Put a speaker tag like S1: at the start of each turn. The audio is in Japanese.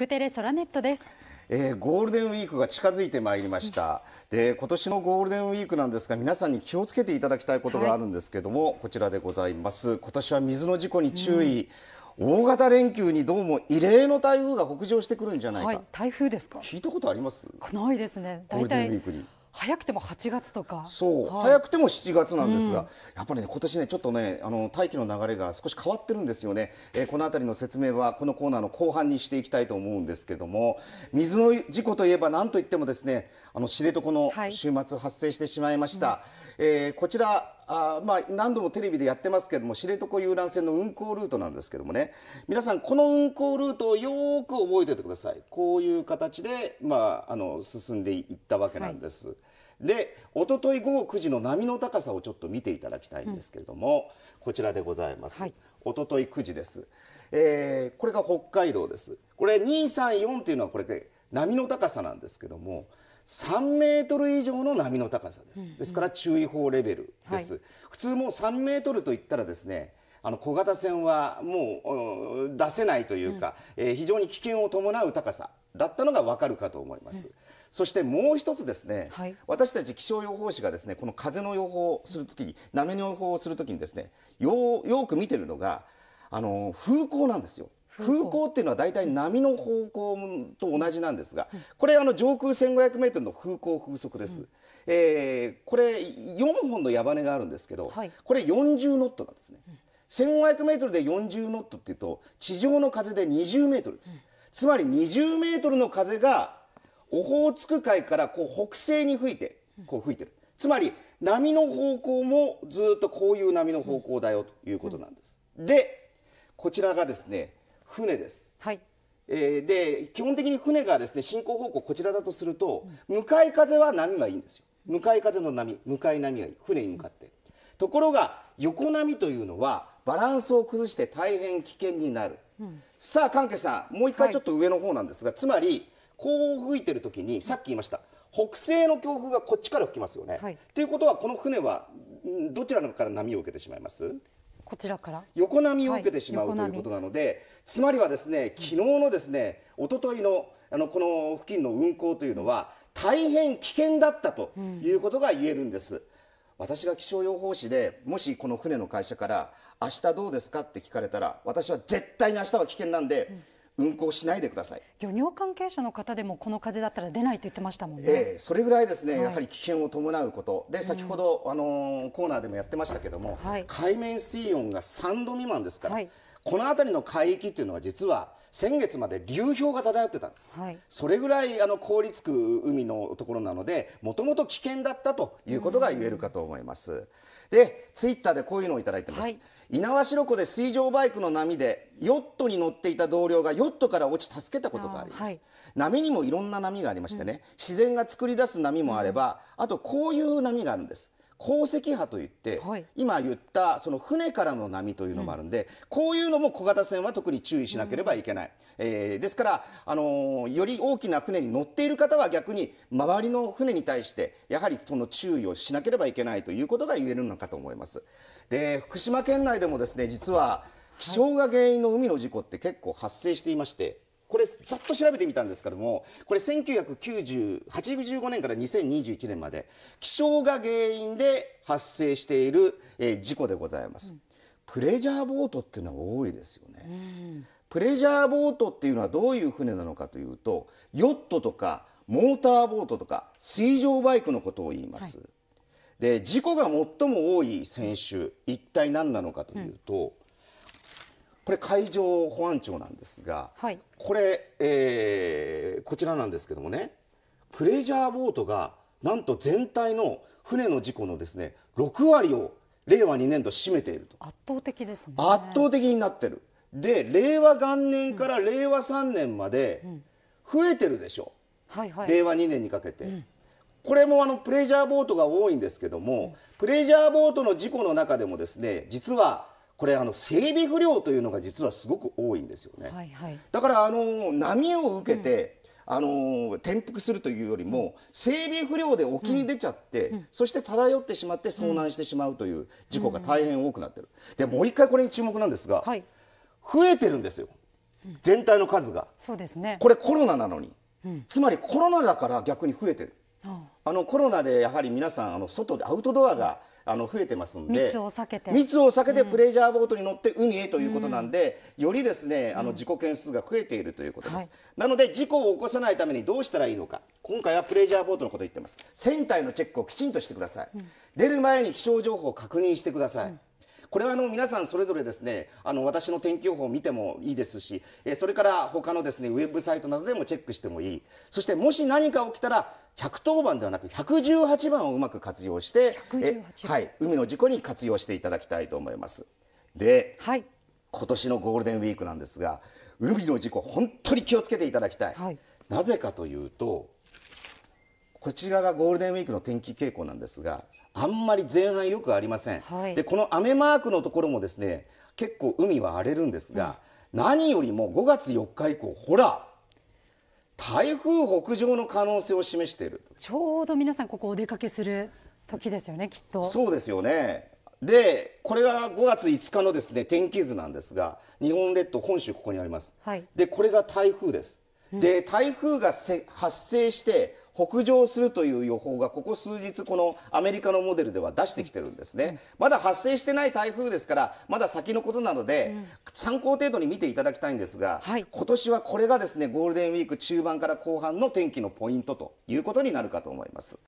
S1: クテレソラネットです。えー、ゴールデンウィークが近づいてまいりました。で、今年のゴールデンウィークなんですが、皆さんに気をつけていただきたいことがあるんですけども、はい、こちらでございます。今年は水の事故に注意。大型連休にどうも異例の台風が北上してくるんじゃないか。はい、台風ですか。聞いたことあります。ないですね。ゴールデンウィークに。早くても8月とかそう、はい、早くても7月なんですが、うん、やっぱりね今年ねちょっとねあの大気の流れが少し変わってるんですよね、えー、この辺りの説明はこのコーナーの後半にしていきたいと思うんですけども水の事故といえば何といってもですねあの知床の週末発生してしまいました、はいうん、えー、こちらあまあ、何度もテレビでやってますけども知床遊覧船の運航ルートなんですけどもね皆さんこの運航ルートをよく覚えておいてくださいこういう形で、まあ、あの進んでいったわけなんです。はいで、おととい午後9時の波の高さをちょっと見ていただきたいんですけれども、うん、こちらでございます。はい、おととい9時です、えー。これが北海道です。これ234っていうのはこれで波の高さなんですけども、3メートル以上の波の高さです。ですから注意報レベルです。はい、普通も3メートルといったらですね、あの小型船はもう出せないというか、うん、えー、非常に危険を伴う高さだったのがわかるかと思います。うん、そしてもう一つですね、はい、私たち気象予報士がですね、この風の予報をするときに、波の予報をするときにですね、よよく見てるのが、あの風向なんですよ。風向っていうのは大体波の方向と同じなんですが、これあの上空1500メートルの風向風速です。うん、えー、これ4本の矢羽があるんですけど、はい、これ40ノットなんですね。1500メートルで40ノットっていうと地上の風で20メートルです。うん、つまり20メートルの風がオホーツク海からこう北西に吹いてこう吹いてる。つまり波の方向もずっとこういう波の方向だよということなんです。でこちらがですね船です。はいえで基本的に船がですね進行方向こちらだとすると、向かい風は波はいいんですよ向かい風の波向かい波がいい船に向かって、ところが横波というのはバランスを崩して大変危険になる、うん、さあ関係さんもう一回ちょっと上の方なんですが、はい、つまりこう吹いてる時にさっき言いました、北西の強風がこっちから吹きますよね。と、はい、いうことはこの船はどちらから波を受けてしまいますこちらから横波を受けてしまう、はい、ということなのでつまりはですね昨日のですね、うん、一昨日のあのこの付近の運行というのは大変危険だったということが言えるんです。うん、私が気象予報士でもしこの船の会社から明日どうですかって聞かれたら私は絶対に明日は危険なんで、うん運航しないでください漁業関係者の方でもこの風だったら出ないと言ってましたもんね、えー、それぐらいですね、はい、やはり危険を伴うことで先ほど、うん、あのコーナーでもやってましたけども、はい、海面水温が3度未満ですから、はいこの辺りの海域っていうのは実は先月まで流氷が漂ってたんです、はい、それぐらいあの凍りつく海のところなのでもともと危険だったということが言えるかと思います、でツイッターでこういうのをいただいてます、はい、猪苗代湖で水上バイクの波でヨットに乗っていた同僚がヨットから落ち助けたことがあります、はい、波にもいろんな波がありましてね、うん、自然が作り出す波もあれば、あとこういう波があるんです鉱石波といって、はい、今言ったその船からの波というのもあるんで、うん、こういうのも小型船は特に注意しなければいけない、うん、えー、ですから、あのー、より大きな船に乗っている方は逆に周りの船に対してやはりその注意をしなければいけないということが言えるのかと思います。で福島県内でもですね実は気象が原因の海の事故って結構発生していまして。これざっと調べてみたんですけどもこれ1985年から2021年まで気象が原因で発生している、えー、事故でございます、うん、プレジャーボートっていうのは多いですよね、うん、プレジャーボートっていうのはどういう船なのかというとヨットとかモーターボートとか水上バイクのことを言います、はい、で事故が最も多い選手一体何なのかというと、うんこれ海上保安庁なんですが、はい、これ、えー、こちらなんですけどもねプレジャーボートがなんと全体の船の事故のですね6割を令和2年度占めていると圧倒的ですね圧倒的になってるで令和元年から令和3年まで増えてるでしょ、うん、はいはい、令和2年にかけて、うん、これもあのプレジャーボートが多いんですけども、うん、プレジャーボートの事故の中でもですね実はこれあの整備不良というのが実はすごく多いんですよね。はいはい、だからあの波を受けて、うんあの転覆するというよりも整備不良で沖に出ちゃって、うん、そして漂ってしまって遭難してしまうという事故が大変多くなってる、うん、でもう一回これに注目なんですが、はい、増えてるんですよ全体の数が、うん、そうですねこれコロナなのに、つまりコロナだから逆に増えてるあのコロナでやはり皆さんあの外でアウトドアがあの増えてますんで密を避けて密を避けてプレジャーボートに乗って海へということなんで、うん、よりですねあの事故件数が増えているということです、うんはい、なので事故を起こさないためにどうしたらいいのか今回はプレジャーボートのことを言ってます船体のチェックをきちんとしてください、うん、出る前に気象情報を確認してください、これはあの皆さんそれぞれですねあの私の天気予報を見てもいいですし、えそれから他のですねウェブサイトなどでもチェックしてもいいそしてもし何か起きたら110番ではなく118番をうまく活用してえ、はい、海の事故に活用していただきたいと思います。で、はい、今年のゴールデンウィークなんですが海の事故本当に気をつけていただきたい、はい、なぜかというとこちらがゴールデンウィークの天気傾向なんですが、あんまり前半よくありません。はい、で、この雨マークのところもですね、結構海は荒れるんですが、うん、何よりも5月4日以降、ほら、台風北上の可能性を示している。ちょうど皆さんここお出かけする時ですよね、きっと。そうですよね。で、これが5月5日のですね、天気図なんですが、日本列島本州ここにあります。はい、で、これが台風です。で台風が発生して北上するという予報がここ数日このアメリカのモデルでは出してきてるんですね、まだ発生してない台風ですからまだ先のことなので、参考程度に見ていただきたいんですが、はい、今年はこれがですねゴールデンウィーク中盤から後半の天気のポイントということになるかと思います。